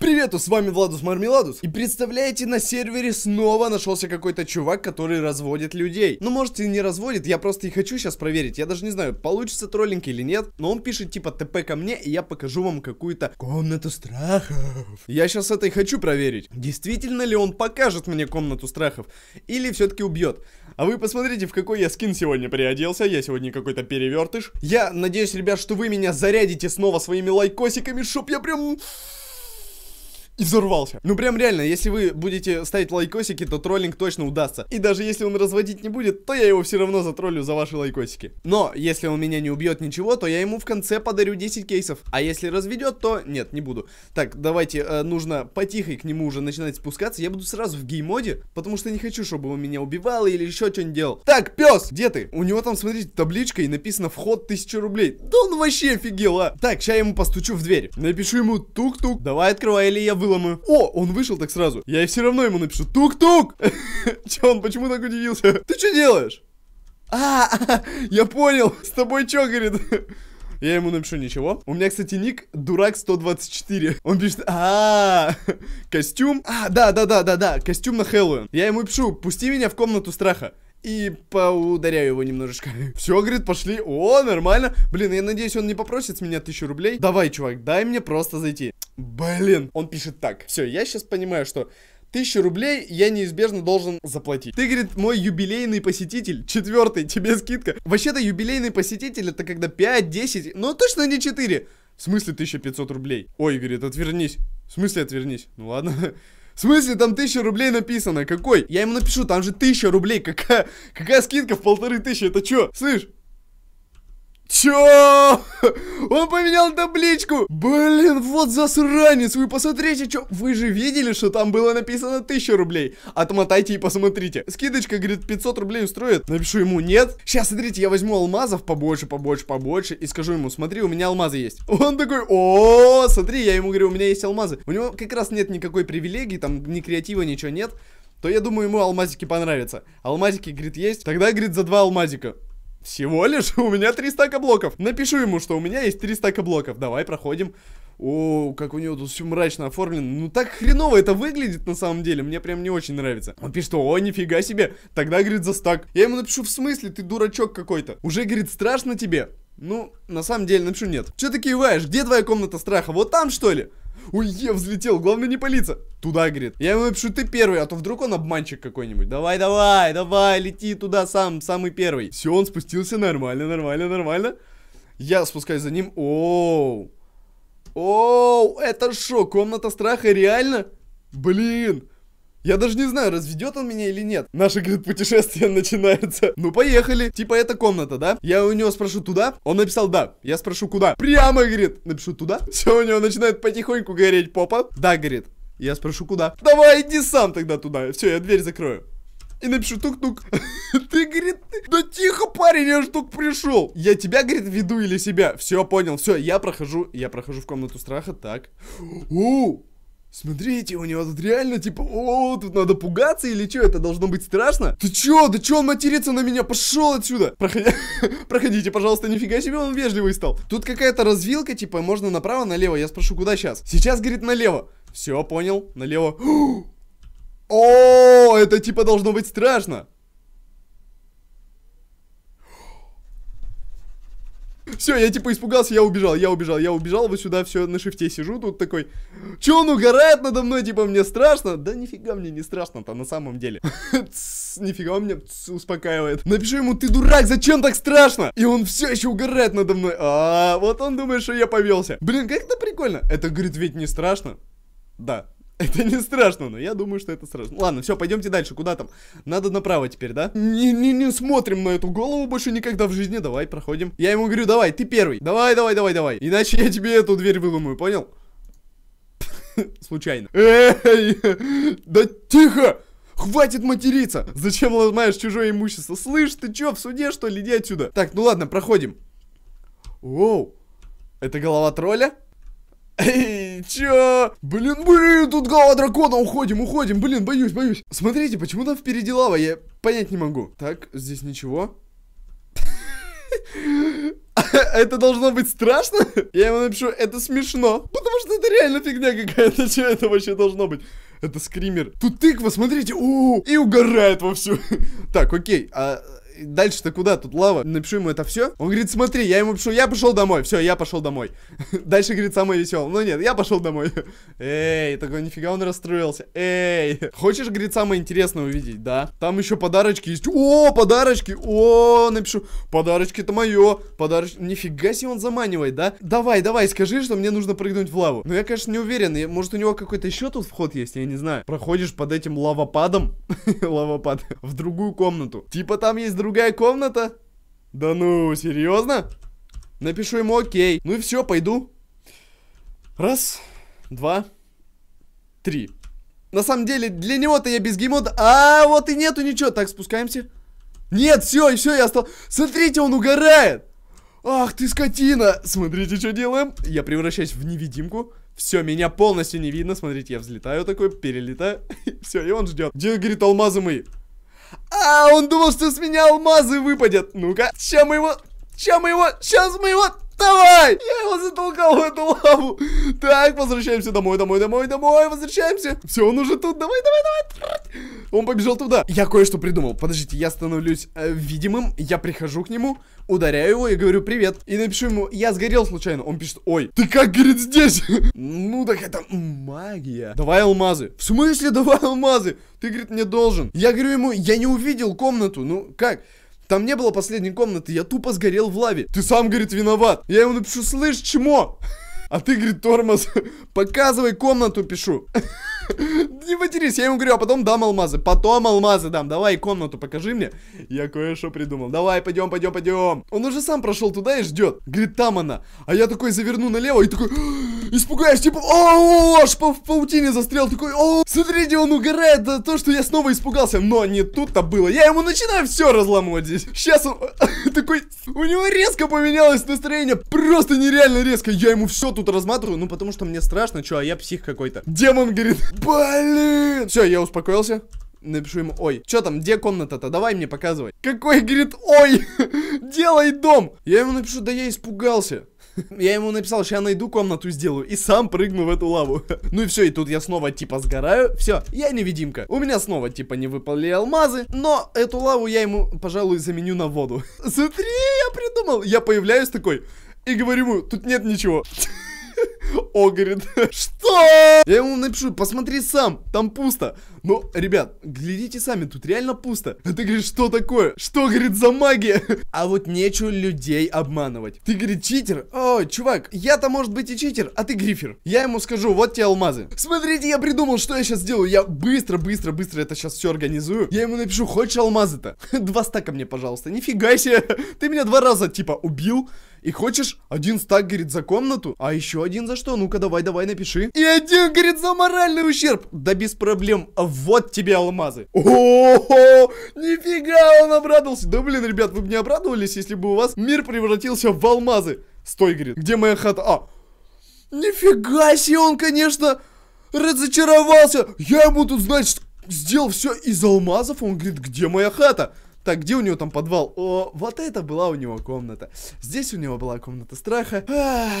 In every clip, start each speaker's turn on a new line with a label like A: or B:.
A: Привет, с вами Владус Мармеладус. И представляете, на сервере снова нашелся какой-то чувак, который разводит людей. Ну, может и не разводит, я просто и хочу сейчас проверить. Я даже не знаю, получится троллинг или нет. Но он пишет типа ТП ко мне, и я покажу вам какую-то комнату страхов. Я сейчас это и хочу проверить. Действительно ли он покажет мне комнату страхов? Или все-таки убьет? А вы посмотрите, в какой я скин сегодня приоделся. Я сегодня какой-то перевертыш. Я надеюсь, ребят, что вы меня зарядите снова своими лайкосиками, чтоб я прям и взорвался. Ну прям реально, если вы будете ставить лайкосики, то троллинг точно удастся. И даже если он разводить не будет, то я его все равно затроллю за ваши лайкосики. Но если он меня не убьет ничего, то я ему в конце подарю 10 кейсов. А если разведет, то нет, не буду. Так, давайте, э, нужно потихо к нему уже начинать спускаться. Я буду сразу в моде, потому что не хочу, чтобы он меня убивал или еще что-нибудь делал. Так, пес, где ты? У него там, смотрите, табличка и написано вход 1000 рублей. Да он вообще офигел, а! Так, сейчас я ему постучу в дверь. Напишу ему тук-тук. Давай открывай, или я вы. Уиллома. О, он вышел так сразу. Я и все равно ему напишу. Тук-тук! Че он, почему так удивился? Ты что делаешь? А, я понял. С тобой что, говорит? Я ему напишу ничего. У меня, кстати, ник дурак 124. Он пишет, а, -а костюм. А, да, да, да, да, да, костюм на Хэллоуин. Я ему пишу, пусти меня в комнату страха. И поударяю его немножечко. Все, говорит, пошли. О, нормально. Блин, я надеюсь, он не попросит с меня тысячу рублей. Давай, чувак, дай мне просто зайти. Блин, он пишет так. Все, я сейчас понимаю, что... Тысячу рублей я неизбежно должен заплатить. Ты, говорит, мой юбилейный посетитель. Четвертый, тебе скидка. Вообще-то юбилейный посетитель это когда 5, 10, но точно не 4. В смысле 1500 рублей? Ой, говорит, отвернись. В смысле отвернись? Ну ладно. В смысле, там 1000 рублей написано? Какой? Я ему напишу, там же 1000 рублей. Какая, какая скидка в полторы тысячи? Это что? Слышь, Чё? Он поменял табличку! Блин, вот засранец! Вы посмотрите, чё... Вы же видели, что там было написано 1000 рублей? Отмотайте и посмотрите. Скидочка, говорит, 500 рублей устроит. Напишу ему нет. Сейчас, смотрите, я возьму алмазов побольше, побольше, побольше. И скажу ему, смотри, у меня алмазы есть. Он такой, о, смотри, я ему говорю, у меня есть алмазы. У него как раз нет никакой привилегии, там ни креатива, ничего нет. То я думаю, ему алмазики понравятся. Алмазики, говорит, есть. Тогда, говорит, за два алмазика. Всего лишь у меня 3 стака блоков. Напишу ему, что у меня есть 3 стака блоков. Давай, проходим. О, как у него тут все мрачно оформлено. Ну так хреново это выглядит на самом деле. Мне прям не очень нравится. Он пишет, о, нифига себе. Тогда, говорит, за стак. Я ему напишу, в смысле, ты дурачок какой-то. Уже, говорит, страшно тебе? Ну, на самом деле, напишу нет. Че ты киваешь? Где твоя комната страха? Вот там, что ли? Ой, я взлетел, главное не палиться. Туда, говорит. Я ему напишу, ты первый, а то вдруг он обманщик какой-нибудь. Давай, давай, давай, лети туда сам, самый первый. Все, он спустился нормально, нормально, нормально. Я спускаюсь за ним. Оу. Оу, это что, комната страха, реально? Блин, я даже не знаю, разведет он меня или нет. Наше, говорит, путешествие начинается. Ну, поехали. Типа, это комната, да? Я у него спрошу туда. Он написал да. Я спрошу куда. Прямо, говорит. Напишу туда. Все, у него начинает потихоньку гореть попа. Да, говорит. Я спрошу куда. Давай, иди сам тогда туда. Все, я дверь закрою и напишу тук-тук. Ты, говорит, да тихо, парень, я же только пришел. Я тебя, говорит, веду или себя? Все, понял, все, я прохожу, я прохожу в комнату страха, так. У, Смотрите, у него тут реально типа, о, тут надо пугаться или что, это должно быть страшно? Ты чё, да чё он матерится на меня, пошел отсюда! Проходи... Проходите, пожалуйста, нифига себе, он вежливый стал. Тут какая-то развилка, типа, можно направо, налево, я спрошу, куда сейчас? Сейчас, говорит, налево. Все, понял, налево. О, это типа должно быть страшно. Все, я типа испугался, я убежал, я убежал, я убежал, вот сюда все на шифте сижу, тут такой, че он угорает надо мной, типа мне страшно? Да нифига мне не страшно-то на самом деле. Нифига он меня успокаивает. Напишу ему, ты дурак, зачем так страшно? И он все еще угорает надо мной. А, вот он думает, что я повелся. Блин, как это прикольно. Это, говорит, ведь не страшно. Да, это не страшно, но я думаю, что это страшно. Ладно, все, пойдемте дальше. Куда там? Надо направо теперь, да? Не, не, не смотрим на эту голову больше никогда в жизни. Давай, проходим. Я ему говорю, давай, ты первый. Давай, давай, давай, давай. Иначе я тебе эту дверь выломаю, понял? Случайно. Эй, да тихо! Хватит материться! Зачем ломаешь чужое имущество? Слышь, ты чё, в суде что ли? Иди отсюда. Так, ну ладно, проходим. Оу. Это голова тролля? Эй, чё? Блин, блин, тут голова дракона, уходим, уходим, блин, боюсь, боюсь. Смотрите, почему там впереди лава, я понять не могу. Так, здесь ничего. Это должно быть страшно? Я ему напишу, это смешно. Потому что это реально фигня какая-то. Что это вообще должно быть? Это скример. Тут тыква, смотрите. О, и угорает вовсю. Так, окей. А дальше-то куда? Тут лава. Напишу ему это все. Он говорит, смотри, я ему пишу, я пошел домой. Все, я пошел домой. Дальше, говорит, самое веселое. Ну нет, я пошел домой. Эй, такой нифига он расстроился. Эй. Хочешь, говорит, самое интересное увидеть, да? Там еще подарочки есть. О, подарочки. О, напишу. Подарочки это мое. Подарочки. Нифига себе он заманивает, да? Давай, давай, скажи, что мне нужно прыгнуть в лаву. Но я, конечно, не уверен. Я, может, у него какой-то еще тут вход есть, я не знаю. Проходишь под этим лавопадом. Лавопад. В другую комнату. Типа там есть другая другая комната? Да ну, серьезно? Напишу ему окей. Ну и все, пойду. Раз, два, три. На самом деле, для него-то я без геймода. А, вот и нету ничего. Так, спускаемся. Нет, все, и все, я стал. Смотрите, он угорает. Ах ты скотина! Смотрите, что делаем. Я превращаюсь в невидимку. Все, меня полностью не видно. Смотрите, я взлетаю такой, перелетаю. Все, и он ждет. Где, говорит, алмазы мои? А, он думал, что с меня алмазы выпадет. Ну-ка, сейчас мы его... Сейчас мы его... Сейчас мы его... Давай! Я его затолкал в эту лаву. Так, возвращаемся домой, домой, домой, домой. Возвращаемся. Все, он уже тут. Давай, давай, давай. Он побежал туда. Я кое-что придумал. Подождите, я становлюсь э, видимым. Я прихожу к нему, ударяю его и говорю привет. И напишу ему, я сгорел случайно. Он пишет, ой, ты как, говорит, здесь? ну так это магия. Давай алмазы. В смысле давай алмазы? Ты, говорит, мне должен. Я говорю ему, я не увидел комнату. Ну как? Там не было последней комнаты, я тупо сгорел в лаве. Ты сам, говорит, виноват. Я ему напишу, слышь, чмо. А ты, говорит, тормоз, показывай комнату, пишу. Не матерись, я ему говорю, а потом дам алмазы. Потом алмазы дам. Давай комнату покажи мне. Я кое-что придумал. Давай, пойдем, пойдем, пойдем. Он уже сам прошел туда и ждет. Говорит, там она. А я такой заверну налево и такой испугаюсь, типа, о, аж по в паутине застрял, такой, о, смотрите, он угорает, да то, что я снова испугался, но не тут-то было, я ему начинаю все разломать здесь, сейчас он такой, у него резко поменялось настроение, просто нереально резко, я ему все тут разматываю, ну потому что мне страшно, что, а я псих какой-то, демон говорит, блин, все, я успокоился, напишу ему, ой, что там, где комната-то, давай мне показывай. Какой, говорит, ой, делай дом. Я ему напишу, да я испугался. Я ему написал, что я найду комнату сделаю и сам прыгну в эту лаву. Ну и все, и тут я снова типа сгораю. Все, я невидимка. У меня снова типа не выпали алмазы, но эту лаву я ему, пожалуй, заменю на воду. Смотри, я придумал. Я появляюсь такой и говорю ему, тут нет ничего. О, говорит, что? Я ему напишу, посмотри сам, там пусто. Но, ребят, глядите сами, тут реально пусто. А ты говоришь, что такое? Что, говорит, за магия? А вот нечего людей обманывать. Ты, говорит, читер? О, чувак, я-то, может быть, и читер, а ты грифер. Я ему скажу, вот тебе алмазы. Смотрите, я придумал, что я сейчас сделаю. Я быстро, быстро, быстро это сейчас все организую. Я ему напишу, хочешь алмазы-то? Два стака мне, пожалуйста. Нифига себе. Ты меня два раза, типа, убил. И хочешь? Один стак, говорит, за комнату, а еще один за что? Ну-ка, давай, давай, напиши. И один, говорит, за моральный ущерб. Да без проблем, а вот тебе алмазы. О, нифига, он обрадовался. Да блин, ребят, вы бы не обрадовались, если бы у вас мир превратился в алмазы. Стой, говорит, где моя хата? А, нифига себе, он, конечно, разочаровался. Я ему тут, значит, сделал все из алмазов. Он говорит, где моя хата? Так, где у него там подвал? О, вот это была у него комната. Здесь у него была комната страха. Ах.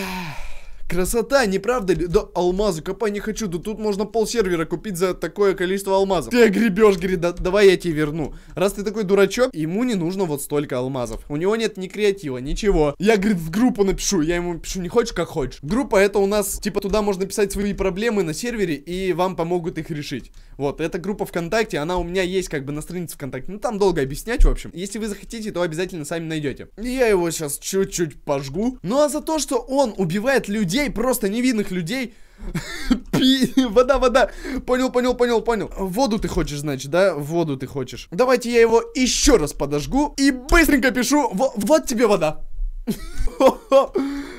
A: Красота, не правда ли? Да, алмазы копай не хочу, да тут можно пол сервера купить за такое количество алмазов. Ты гребешь, говорит, да, давай я тебе верну. Раз ты такой дурачок, ему не нужно вот столько алмазов. У него нет ни креатива, ничего. Я, говорит, в группу напишу, я ему пишу, не хочешь, как хочешь. Группа это у нас, типа, туда можно писать свои проблемы на сервере, и вам помогут их решить. Вот, эта группа ВКонтакте, она у меня есть как бы на странице ВКонтакте. Ну, там долго объяснять, в общем. Если вы захотите, то обязательно сами найдете. Я его сейчас чуть-чуть пожгу. Ну, а за то, что он убивает людей, просто невинных людей... вода, вода. Понял, понял, понял, понял. Воду ты хочешь, значит, да? Воду ты хочешь. Давайте я его еще раз подожгу и быстренько пишу. вот тебе вода.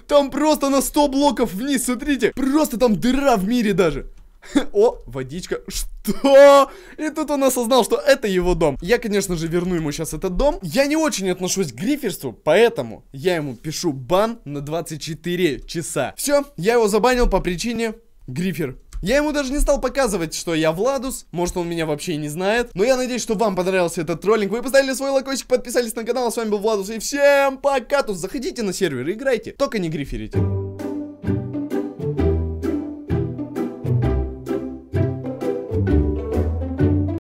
A: Там просто на 100 блоков вниз, смотрите. Просто там дыра в мире даже. О, водичка. Что? И тут он осознал, что это его дом. Я, конечно же, верну ему сейчас этот дом. Я не очень отношусь к гриферству, поэтому я ему пишу бан на 24 часа. Все, я его забанил по причине грифер. Я ему даже не стал показывать, что я Владус, может он меня вообще и не знает, но я надеюсь, что вам понравился этот троллинг, вы поставили свой лайкосик, подписались на канал, с вами был Владус, и всем пока, тут заходите на сервер, играйте, только не гриферите.